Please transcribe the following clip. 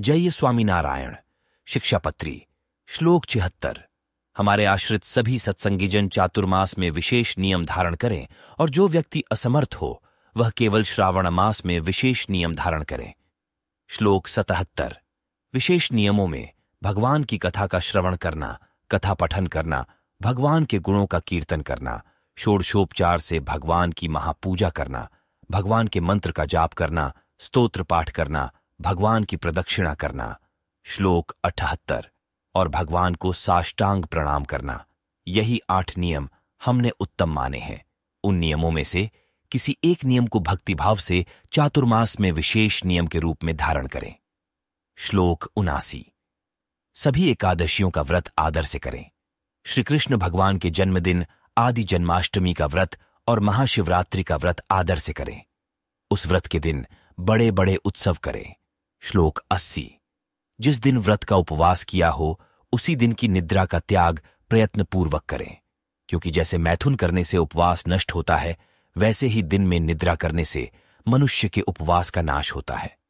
जय स्वामीनारायण शिक्षा पत्री श्लोक छिहत्तर हमारे आश्रित सभी सत्संगीजन चातुर्मास में विशेष नियम धारण करें और जो व्यक्ति असमर्थ हो वह केवल श्रावण मास में विशेष नियम धारण करें श्लोक सतहत्तर विशेष नियमों में भगवान की कथा का श्रवण करना कथा पठन करना भगवान के गुणों का कीर्तन करना षोडशोपचार से भगवान की महापूजा करना भगवान के मंत्र का जाप करना स्तोत्र पाठ करना भगवान की प्रदक्षिणा करना श्लोक अठहत्तर और भगवान को साष्टांग प्रणाम करना यही आठ नियम हमने उत्तम माने हैं उन नियमों में से किसी एक नियम को भक्तिभाव से चातुर्मास में विशेष नियम के रूप में धारण करें श्लोक उनासी सभी एकादशियों का व्रत आदर से करें श्री कृष्ण भगवान के जन्मदिन आदि जन्माष्टमी का व्रत और महाशिवरात्रि का व्रत आदर से करें उस व्रत के दिन बड़े बड़े उत्सव करें श्लोक अस्सी जिस दिन व्रत का उपवास किया हो उसी दिन की निद्रा का त्याग प्रयत्न पूर्वक करें क्योंकि जैसे मैथुन करने से उपवास नष्ट होता है वैसे ही दिन में निद्रा करने से मनुष्य के उपवास का नाश होता है